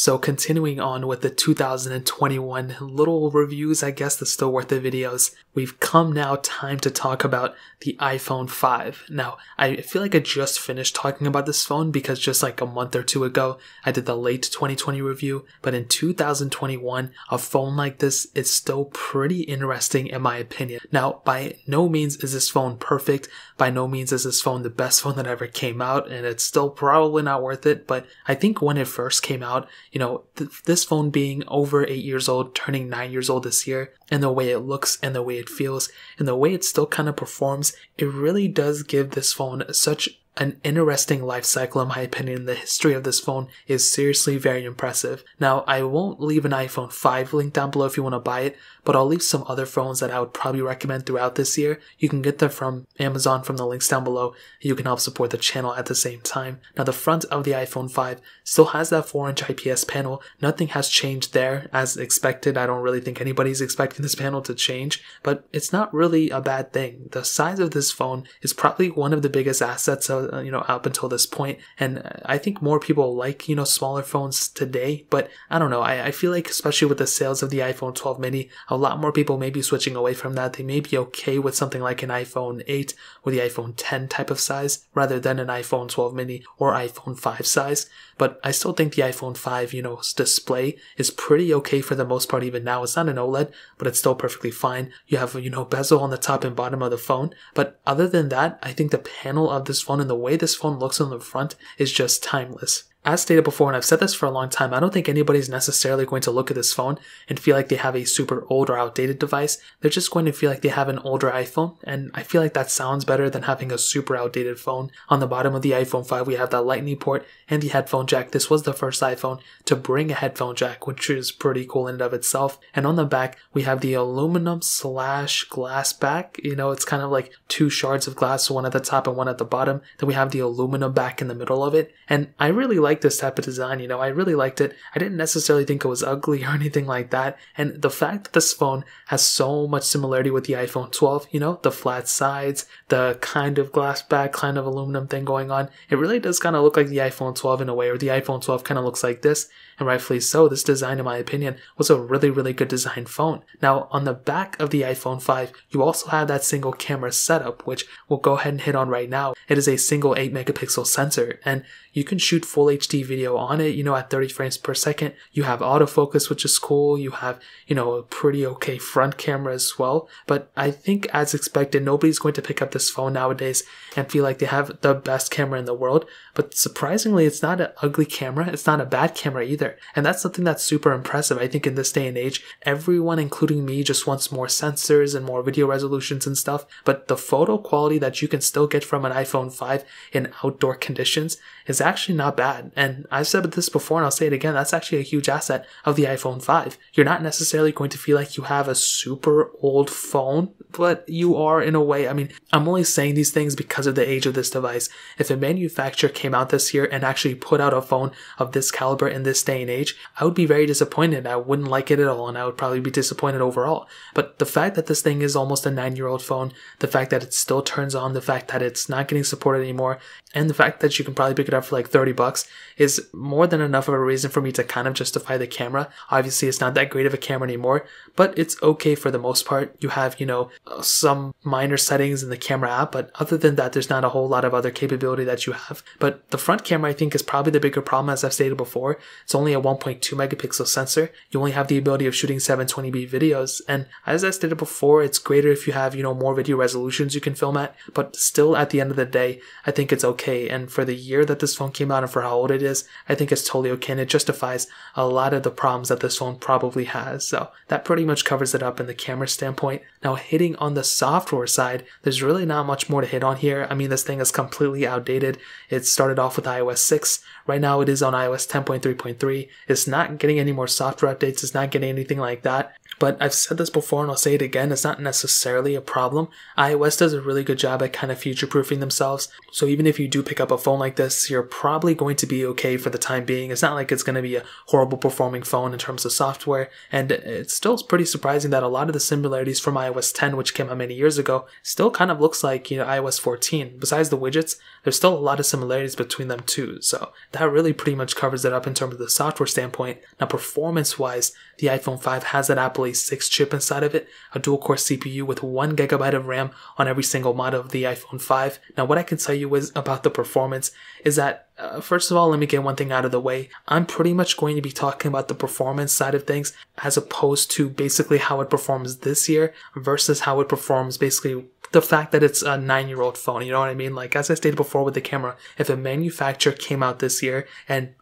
So continuing on with the 2021 little reviews, I guess that's still worth the videos, we've come now time to talk about the iPhone 5. Now, I feel like I just finished talking about this phone because just like a month or two ago, I did the late 2020 review, but in 2021, a phone like this is still pretty interesting in my opinion. Now, by no means is this phone perfect, by no means is this phone the best phone that ever came out, and it's still probably not worth it, but I think when it first came out, you know, th- this phone being over eight years old, turning nine years old this year, and the way it looks and the way it feels and the way it still kind of performs, it really does give this phone such an interesting life cycle in my opinion. The history of this phone is seriously very impressive. Now, I won't leave an iPhone 5 link down below if you want to buy it, but I'll leave some other phones that I would probably recommend throughout this year. You can get them from Amazon from the links down below. You can help support the channel at the same time. Now, the front of the iPhone 5 still has that 4-inch IPS panel. Nothing has changed there as expected. I don't really think anybody's expecting this panel to change, but it's not really a bad thing. The size of this phone is probably one of the biggest assets of uh, you know up until this point and i think more people like you know smaller phones today but i don't know I, I feel like especially with the sales of the iphone 12 mini a lot more people may be switching away from that they may be okay with something like an iphone 8 or the iphone 10 type of size rather than an iphone 12 mini or iphone 5 size but i still think the iphone 5 you know display is pretty okay for the most part even now it's not an oled but it's still perfectly fine you have you know bezel on the top and bottom of the phone but other than that i think the panel of this phone and the way this phone looks on the front is just timeless as stated before, and I've said this for a long time, I don't think anybody's necessarily going to look at this phone and feel like they have a super old or outdated device. They're just going to feel like they have an older iPhone, and I feel like that sounds better than having a super outdated phone. On the bottom of the iPhone 5, we have that lightning port and the headphone jack. This was the first iPhone to bring a headphone jack, which is pretty cool in and of itself. And on the back, we have the aluminum slash glass back. You know, it's kind of like two shards of glass, one at the top and one at the bottom. Then we have the aluminum back in the middle of it. And I really like like this type of design, you know, I really liked it. I didn't necessarily think it was ugly or anything like that. And the fact that this phone has so much similarity with the iPhone 12, you know, the flat sides, the kind of glass back, kind of aluminum thing going on, it really does kind of look like the iPhone 12 in a way, or the iPhone 12 kind of looks like this. And rightfully so, this design, in my opinion, was a really, really good design phone. Now, on the back of the iPhone 5, you also have that single camera setup, which we'll go ahead and hit on right now. It is a single 8 megapixel sensor, and you can shoot full HD video on it, you know, at 30 frames per second. You have autofocus, which is cool. You have, you know, a pretty okay front camera as well. But I think as expected, nobody's going to pick up this phone nowadays and feel like they have the best camera in the world. But surprisingly, it's not an ugly camera. It's not a bad camera either. And that's something that's super impressive. I think in this day and age, everyone, including me, just wants more sensors and more video resolutions and stuff. But the photo quality that you can still get from an iPhone 5 in outdoor conditions is actually not bad. And I've said this before and I'll say it again, that's actually a huge asset of the iPhone 5. You're not necessarily going to feel like you have a super old phone, but you are in a way. I mean, I'm only saying these things because of the age of this device. If a manufacturer came out this year and actually put out a phone of this caliber in this day and age, I would be very disappointed. I wouldn't like it at all and I would probably be disappointed overall. But the fact that this thing is almost a nine year old phone, the fact that it still turns on, the fact that it's not getting supported anymore, and the fact that you can probably pick it up for like 30 bucks is more than enough of a reason for me to kind of justify the camera. Obviously, it's not that great of a camera anymore, but it's okay for the most part. You have, you know, uh, some minor settings in the camera app, but other than that, there's not a whole lot of other capability that you have. But the front camera, I think, is probably the bigger problem, as I've stated before. It's only a 1.2 megapixel sensor. You only have the ability of shooting 720p videos, and as I stated before, it's greater if you have, you know, more video resolutions you can film at, but still, at the end of the day, I think it's okay. And for the year that this phone came out and for how old it is, I think it's totally okay and it justifies a lot of the problems that this phone probably has. So that pretty much covers it up in the camera standpoint. Now hitting on the software side, there's really not much more to hit on here. I mean, this thing is completely outdated. It started off with iOS 6. Right now it is on iOS 10.3.3. It's not getting any more software updates. It's not getting anything like that. But I've said this before and I'll say it again, it's not necessarily a problem. iOS does a really good job at kind of future proofing themselves. So even if you do pick up a phone like this, you're probably going to be okay for the time being. It's not like it's going to be a horrible performing phone in terms of software, and it's still pretty surprising that a lot of the similarities from iOS 10, which came out many years ago, still kind of looks like you know iOS 14. Besides the widgets, there's still a lot of similarities between them too. So that really pretty much covers it up in terms of the software standpoint. Now, performance-wise, the iPhone 5 has that Apple A6 chip inside of it, a dual core CPU with 1GB of RAM on every single model of the iPhone 5. Now, what I can tell you is about the performance is that uh, first of all, let me get one thing out of the way. I'm pretty much going to be talking about the performance side of things as opposed to basically how it performs this year versus how it performs basically the fact that it's a nine year old phone. You know what I mean? Like, as I stated before with the camera, if a manufacturer came out this year and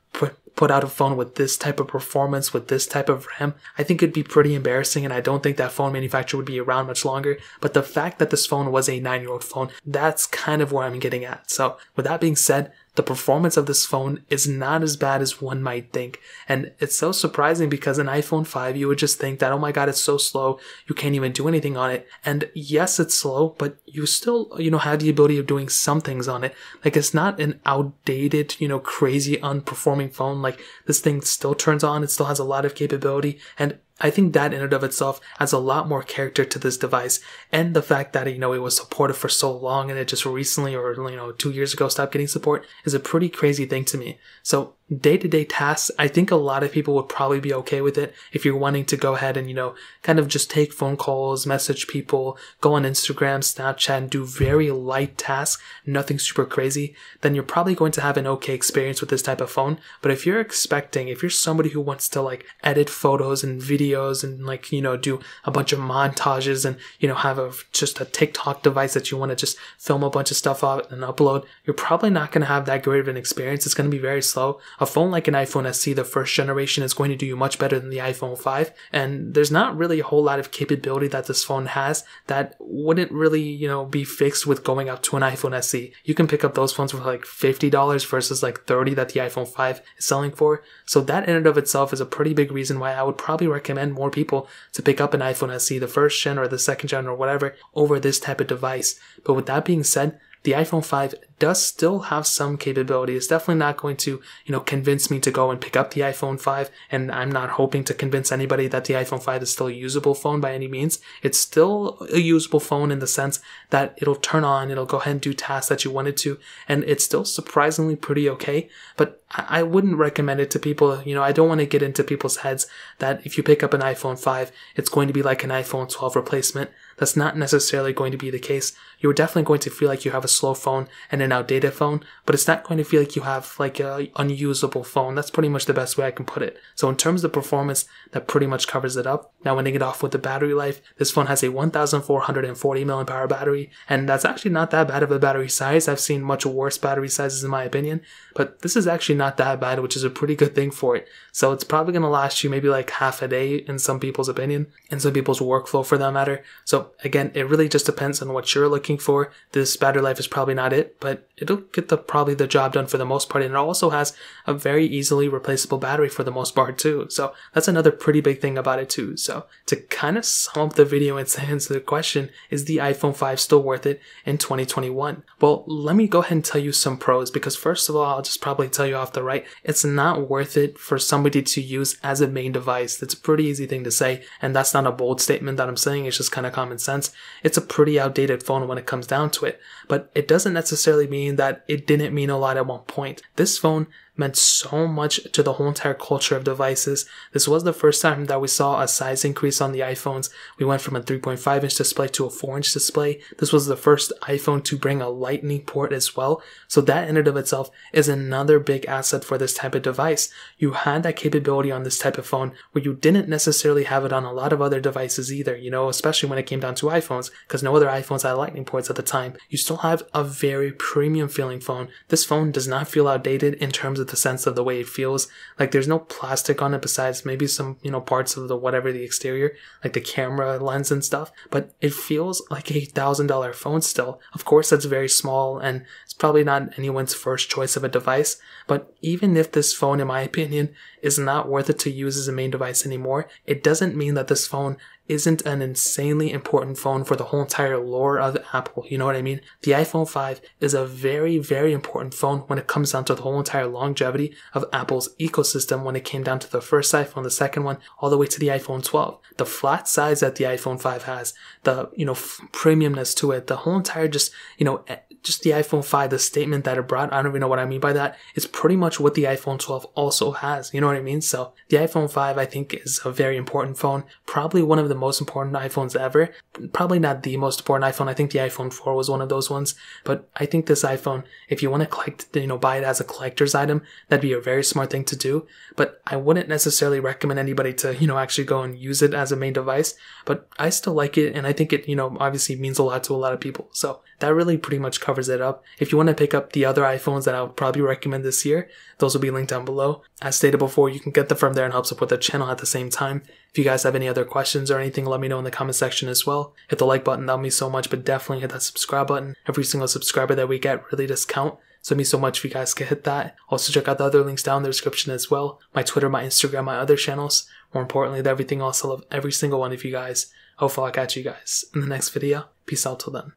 put out a phone with this type of performance, with this type of RAM, I think it'd be pretty embarrassing, and I don't think that phone manufacturer would be around much longer. But the fact that this phone was a nine year old phone, that's kind of where I'm getting at. So, with that being said, the performance of this phone is not as bad as one might think. And it's so surprising because an iPhone 5, you would just think that, oh my God, it's so slow. You can't even do anything on it. And yes, it's slow, but you still, you know, have the ability of doing some things on it. Like it's not an outdated, you know, crazy unperforming phone. Like this thing still turns on. It still has a lot of capability. And I think that in and of itself adds a lot more character to this device, and the fact that you know it was supported for so long and it just recently or you know two years ago stopped getting support is a pretty crazy thing to me. So day to day tasks, I think a lot of people would probably be okay with it if you're wanting to go ahead and, you know, kind of just take phone calls, message people, go on Instagram, Snapchat, and do very light tasks, nothing super crazy, then you're probably going to have an okay experience with this type of phone. But if you're expecting, if you're somebody who wants to like edit photos and videos and like, you know, do a bunch of montages and, you know, have a just a TikTok device that you want to just film a bunch of stuff out and upload, you're probably not going to have that great of an experience. It's going to be very slow a phone like an iPhone SE, the first generation, is going to do you much better than the iPhone 5. And there's not really a whole lot of capability that this phone has that wouldn't really, you know, be fixed with going up to an iPhone SE. You can pick up those phones for like $50 versus like 30 dollars that the iPhone 5 is selling for. So that in and of itself is a pretty big reason why I would probably recommend more people to pick up an iPhone SE, the first gen or the second gen or whatever, over this type of device. But with that being said, the iPhone 5 does still have some capability. It's definitely not going to, you know, convince me to go and pick up the iPhone 5. And I'm not hoping to convince anybody that the iPhone 5 is still a usable phone by any means. It's still a usable phone in the sense that it'll turn on, it'll go ahead and do tasks that you wanted to, and it's still surprisingly pretty okay. But I wouldn't recommend it to people. You know, I don't want to get into people's heads that if you pick up an iPhone 5, it's going to be like an iPhone 12 replacement. That's not necessarily going to be the case you're definitely going to feel like you have a slow phone and an outdated phone, but it's not going to feel like you have like a unusable phone. That's pretty much the best way I can put it. So in terms of performance, that pretty much covers it up. Now when they get off with the battery life, this phone has a 1,440 mAh battery, and that's actually not that bad of a battery size. I've seen much worse battery sizes in my opinion, but this is actually not that bad, which is a pretty good thing for it. So it's probably going to last you maybe like half a day in some people's opinion, in some people's workflow for that matter. So again, it really just depends on what you're looking looking for. This battery life is probably not it, but it'll get the probably the job done for the most part. And it also has a very easily replaceable battery for the most part too. So that's another pretty big thing about it too. So to kind of sum up the video and answer the question, is the iPhone 5 still worth it in 2021? Well, let me go ahead and tell you some pros because first of all, I'll just probably tell you off the right, it's not worth it for somebody to use as a main device. That's a pretty easy thing to say. And that's not a bold statement that I'm saying. It's just kind of common sense. It's a pretty outdated phone when when it comes down to it, but it doesn't necessarily mean that it didn't mean a lot at one point. This phone meant so much to the whole entire culture of devices. This was the first time that we saw a size increase on the iPhones. We went from a 3.5 inch display to a 4 inch display. This was the first iPhone to bring a lightning port as well. So that in and of itself is another big asset for this type of device. You had that capability on this type of phone where you didn't necessarily have it on a lot of other devices either, you know, especially when it came down to iPhones, because no other iPhones had lightning ports at the time. You still have a very premium feeling phone. This phone does not feel outdated in terms of the sense of the way it feels. Like there's no plastic on it besides maybe some, you know, parts of the whatever the exterior, like the camera lens and stuff. But it feels like a thousand dollar phone still. Of course, that's very small and it's probably not anyone's first choice of a device. But even if this phone, in my opinion, is not worth it to use as a main device anymore, it doesn't mean that this phone isn't an insanely important phone for the whole entire lore of Apple. You know what I mean? The iPhone 5 is a very, very important phone when it comes down to the whole entire longevity of Apple's ecosystem when it came down to the first iPhone, the second one, all the way to the iPhone 12. The flat size that the iPhone 5 has, the, you know, premiumness to it, the whole entire just, you know, eh, just the iPhone 5, the statement that it brought, I don't even know what I mean by that. It's pretty much what the iPhone 12 also has. You know what what I mean? So the iPhone 5, I think, is a very important phone. Probably one of the most important iPhones ever. Probably not the most important iPhone. I think the iPhone 4 was one of those ones. But I think this iPhone, if you want to collect, you know, buy it as a collector's item, that'd be a very smart thing to do. But I wouldn't necessarily recommend anybody to, you know, actually go and use it as a main device. But I still like it, and I think it, you know, obviously means a lot to a lot of people. So that really pretty much covers it up. If you want to pick up the other iPhones that i would probably recommend this year, those will be linked down below. As stated before, you can get them from there and help support the channel at the same time. If you guys have any other questions or anything, let me know in the comment section as well. Hit the like button, that means so much, but definitely hit that subscribe button. Every single subscriber that we get really does count. So it means so much if you guys can hit that. Also check out the other links down in the description as well. My Twitter, my Instagram, my other channels. More importantly, everything else. I love every single one of you guys. Hopefully I'll catch you guys in the next video. Peace out till then.